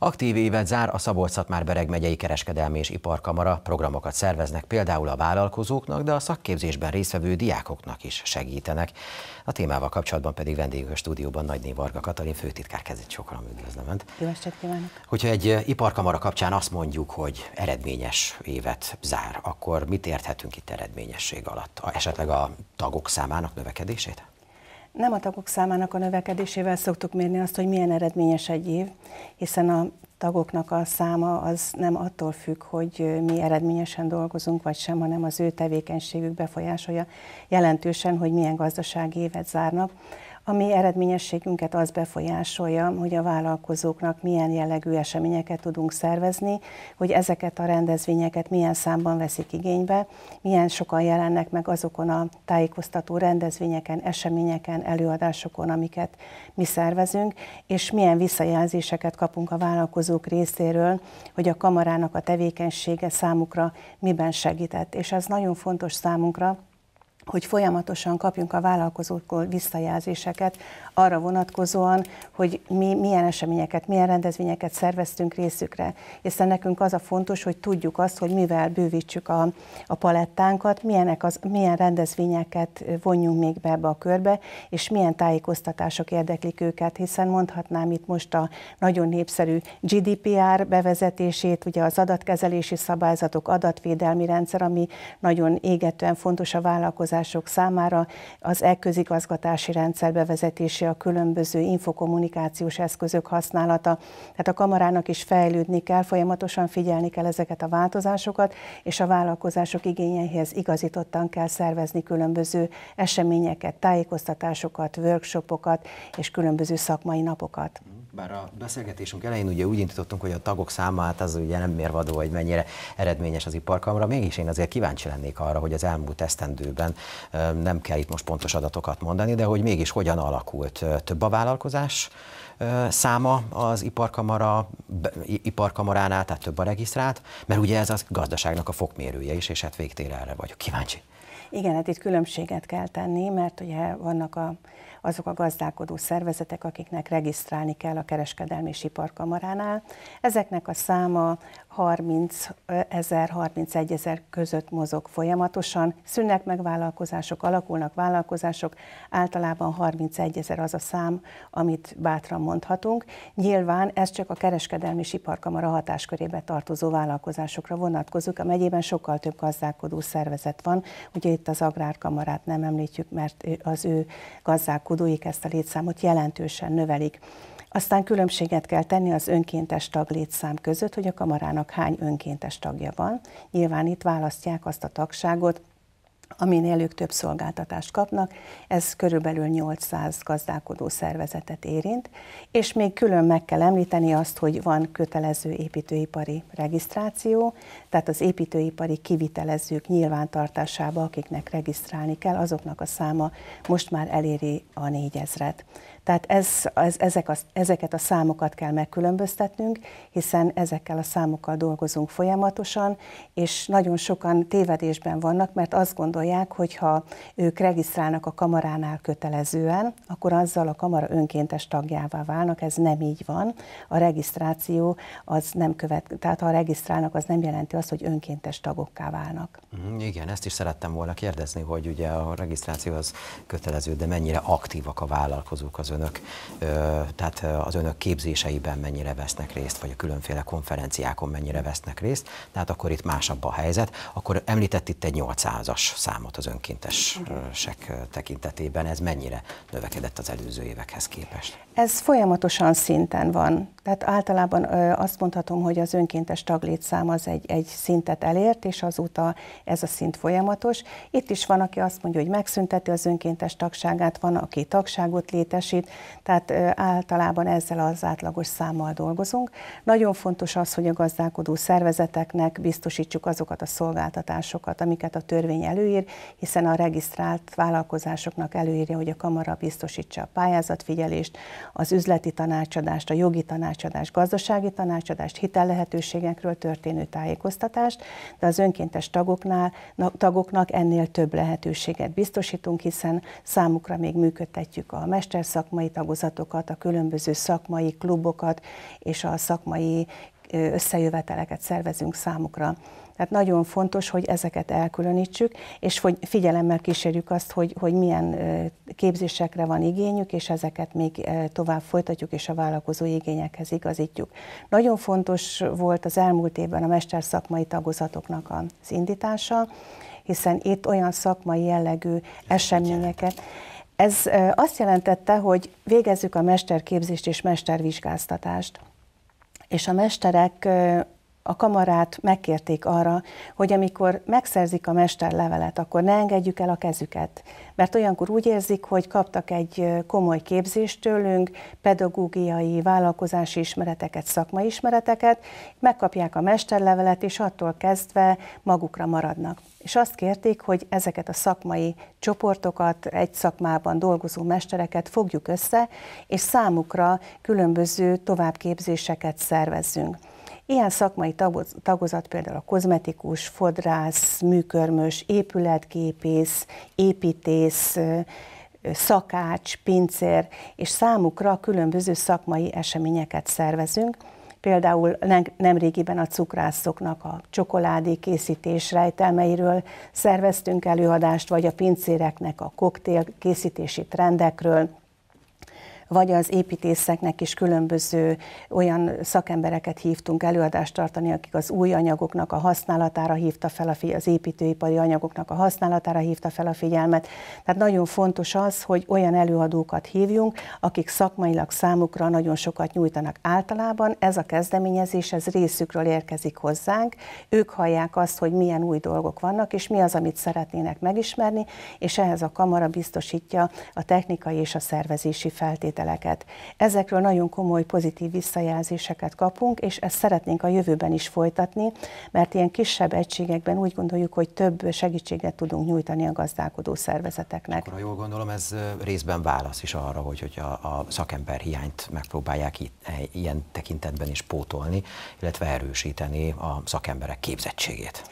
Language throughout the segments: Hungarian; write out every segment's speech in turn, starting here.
Aktív évet zár a szabolcs szatmár bereg megyei kereskedelmi és iparkamara, programokat szerveznek például a vállalkozóknak, de a szakképzésben résztvevő diákoknak is segítenek. A témával kapcsolatban pedig vendégünk a stúdióban Nagyné Varga Katalin főtitkár kezdett sokan üdvözlöm Önt. Hogyha egy eh, iparkamara kapcsán azt mondjuk, hogy eredményes évet zár, akkor mit érthetünk itt eredményesség alatt? A, esetleg a tagok számának növekedését? Nem a tagok számának a növekedésével szoktuk mérni azt, hogy milyen eredményes egy év, hiszen a tagoknak a száma az nem attól függ, hogy mi eredményesen dolgozunk, vagy sem, hanem az ő tevékenységük befolyásolja jelentősen, hogy milyen gazdasági évet zárnak. A mi eredményességünket az befolyásolja, hogy a vállalkozóknak milyen jellegű eseményeket tudunk szervezni, hogy ezeket a rendezvényeket milyen számban veszik igénybe, milyen sokan jelennek meg azokon a tájékoztató rendezvényeken, eseményeken, előadásokon, amiket mi szervezünk, és milyen visszajelzéseket kapunk a vállalkozók részéről, hogy a kamarának a tevékenysége számukra miben segített. És ez nagyon fontos számunkra, hogy folyamatosan kapjunk a vállalkozóktól visszajelzéseket arra vonatkozóan, hogy mi milyen eseményeket, milyen rendezvényeket szerveztünk részükre. Hiszen nekünk az a fontos, hogy tudjuk azt, hogy mivel bővítsük a, a palettánkat, milyenek az, milyen rendezvényeket vonjunk még be ebbe a körbe, és milyen tájékoztatások érdeklik őket, hiszen mondhatnám itt most a nagyon népszerű GDPR bevezetését, ugye az adatkezelési szabályzatok, adatvédelmi rendszer, ami nagyon égetően fontos a vállalkozás vállalkozások számára az e-közigazgatási rendszer bevezetése, a különböző infokommunikációs eszközök használata. Tehát a kamarának is fejlődni kell, folyamatosan figyelni kell ezeket a változásokat, és a vállalkozások igényeihez igazítottan kell szervezni különböző eseményeket, tájékoztatásokat, workshopokat és különböző szakmai napokat. Bár a beszélgetésünk elején ugye úgy indítottunk, hogy a tagok hát az ugye nem mérvadó, hogy mennyire eredményes az iparkamra, mégis én azért kíváncsi lennék arra, hogy az elmúlt esztendőben nem kell itt most pontos adatokat mondani, de hogy mégis hogyan alakult több a vállalkozás, száma az iparkamara, iparkamaránál, tehát több a regisztrált, mert ugye ez a gazdaságnak a fokmérője is, és hát végtére erre vagyok kíváncsi. Igen, hát itt különbséget kell tenni, mert ugye vannak a, azok a gazdálkodó szervezetek, akiknek regisztrálni kell a Kereskedelmi és Iparkamaránál. Ezeknek a száma 30 ezer, 31 ezer között mozog folyamatosan. Szűnnek meg vállalkozások, alakulnak vállalkozások, általában 31 ezer az a szám, amit bátran mondhatunk. Nyilván ez csak a kereskedelmi siparkamara iparkamara hatáskörébe tartozó vállalkozásokra vonatkozik. A megyében sokkal több gazdálkodó szervezet van. Ugye itt az Agrárkamarát nem említjük, mert az ő gazdálkodóik ezt a létszámot jelentősen növelik. Aztán különbséget kell tenni az önkéntes taglétszám között, hogy a kamarának hány önkéntes tagja van. Nyilván itt választják azt a tagságot, aminél ők több szolgáltatást kapnak, ez körülbelül 800 gazdálkodó szervezetet érint, és még külön meg kell említeni azt, hogy van kötelező építőipari regisztráció, tehát az építőipari kivitelezők nyilvántartásába, akiknek regisztrálni kell, azoknak a száma most már eléri a négyezret. Tehát ez, ez, ezek a, ezeket a számokat kell megkülönböztetnünk, hiszen ezekkel a számokkal dolgozunk folyamatosan, és nagyon sokan tévedésben vannak, mert azt gondolják, hogy ha ők regisztrálnak a kamaránál kötelezően, akkor azzal a kamara önkéntes tagjává válnak, ez nem így van. A regisztráció az nem követ, tehát ha regisztrálnak, az nem jelenti azt, hogy önkéntes tagokká válnak. Mhm, igen, ezt is szerettem volna kérdezni, hogy ugye a regisztráció az kötelező, de mennyire aktívak a vállalkozók az ön önök, tehát az önök képzéseiben mennyire vesznek részt, vagy a különféle konferenciákon mennyire vesznek részt, tehát akkor itt másabb a helyzet. Akkor említett itt egy 800-as számot az önkéntesek tekintetében, ez mennyire növekedett az előző évekhez képest? Ez folyamatosan szinten van. Tehát általában azt mondhatom, hogy az önkéntes taglétszám az egy, egy szintet elért, és azóta ez a szint folyamatos. Itt is van, aki azt mondja, hogy megszünteti az önkéntes tagságát, van, aki tagságot létesít, tehát általában ezzel az átlagos számmal dolgozunk. Nagyon fontos az, hogy a gazdálkodó szervezeteknek biztosítsuk azokat a szolgáltatásokat, amiket a törvény előír, hiszen a regisztrált vállalkozásoknak előírja, hogy a kamara biztosítsa a pályázatfigyelést, az üzleti tanácsadást, a jogi tanácsadást, gazdasági tanácsadást, hitellehetőségekről történő tájékoztatást, de az önkéntes tagoknál, tagoknak ennél több lehetőséget biztosítunk, hiszen számukra még működtetjük a mesterszak szakmai tagozatokat, a különböző szakmai klubokat és a szakmai összejöveteleket szervezünk számukra. Tehát nagyon fontos, hogy ezeket elkülönítsük, és hogy figyelemmel kísérjük azt, hogy, hogy milyen képzésekre van igényük, és ezeket még tovább folytatjuk, és a vállalkozó igényekhez igazítjuk. Nagyon fontos volt az elmúlt évben a mesterszakmai tagozatoknak az indítása, hiszen itt olyan szakmai jellegű eseményeket, ez azt jelentette, hogy végezzük a mesterképzést és mestervizsgáztatást. És a mesterek a kamarát megkérték arra, hogy amikor megszerzik a mesterlevelet, akkor ne engedjük el a kezüket, mert olyankor úgy érzik, hogy kaptak egy komoly képzést tőlünk, pedagógiai, vállalkozási ismereteket, szakmai ismereteket, megkapják a mesterlevelet, és attól kezdve magukra maradnak. És azt kérték, hogy ezeket a szakmai csoportokat, egy szakmában dolgozó mestereket fogjuk össze, és számukra különböző továbbképzéseket szervezzünk. Ilyen szakmai tagozat például a kozmetikus, fodrász, műkörmös, épületgépész, építész, szakács, pincér, és számukra különböző szakmai eseményeket szervezünk. Például nemrégiben a cukrászoknak a csokoládé készítés rejtelmeiről szerveztünk előadást, vagy a pincéreknek a koktél készítési trendekről, vagy az építészeknek is különböző olyan szakembereket hívtunk előadást tartani, akik az új anyagoknak a használatára hívta fel a az építőipari anyagoknak a használatára hívta fel a figyelmet. Tehát nagyon fontos az, hogy olyan előadókat hívjunk, akik szakmailag számukra nagyon sokat nyújtanak általában. Ez a kezdeményezés, ez részükről érkezik hozzánk. Ők hallják azt, hogy milyen új dolgok vannak, és mi az, amit szeretnének megismerni, és ehhez a kamara biztosítja a technikai és a szervezési feltételeket feltételeket. Ezekről nagyon komoly pozitív visszajelzéseket kapunk, és ezt szeretnénk a jövőben is folytatni, mert ilyen kisebb egységekben úgy gondoljuk, hogy több segítséget tudunk nyújtani a gazdálkodó szervezeteknek. Akkor, ha jól gondolom, ez részben válasz is arra, hogy, hogy a, a szakember hiányt megpróbálják e, ilyen tekintetben is pótolni, illetve erősíteni a szakemberek képzettségét.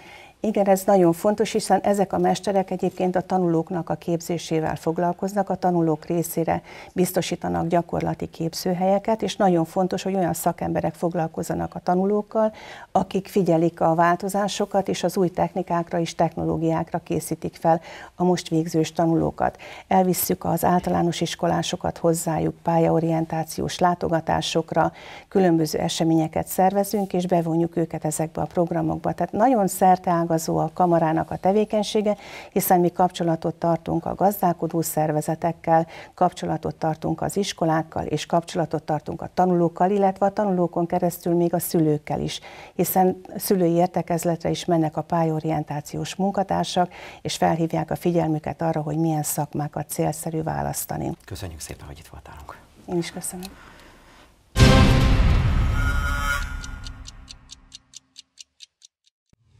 Igen, ez nagyon fontos, hiszen ezek a mesterek egyébként a tanulóknak a képzésével foglalkoznak, a tanulók részére biztosítanak gyakorlati képzőhelyeket, és nagyon fontos, hogy olyan szakemberek foglalkozzanak a tanulókkal, akik figyelik a változásokat, és az új technikákra és technológiákra készítik fel a most végzős tanulókat. Elvisszük az általános iskolásokat hozzájuk pályaorientációs látogatásokra, különböző eseményeket szervezünk, és bevonjuk őket ezekbe a programokba. Tehát nagyon szerteágazó ágazó a kamarának a tevékenysége, hiszen mi kapcsolatot tartunk a gazdálkodó szervezetekkel, kapcsolatot tartunk az iskolákkal, és kapcsolatot tartunk a tanulókkal, illetve a tanulókon keresztül még a szülőkkel is, hiszen szülői értekezletre is mennek a pályorientációs munkatársak, és felhívják a figyelmüket arra, hogy milyen szakmákat célszerű választani. Köszönjük szépen, hogy itt voltálunk. Én is köszönöm.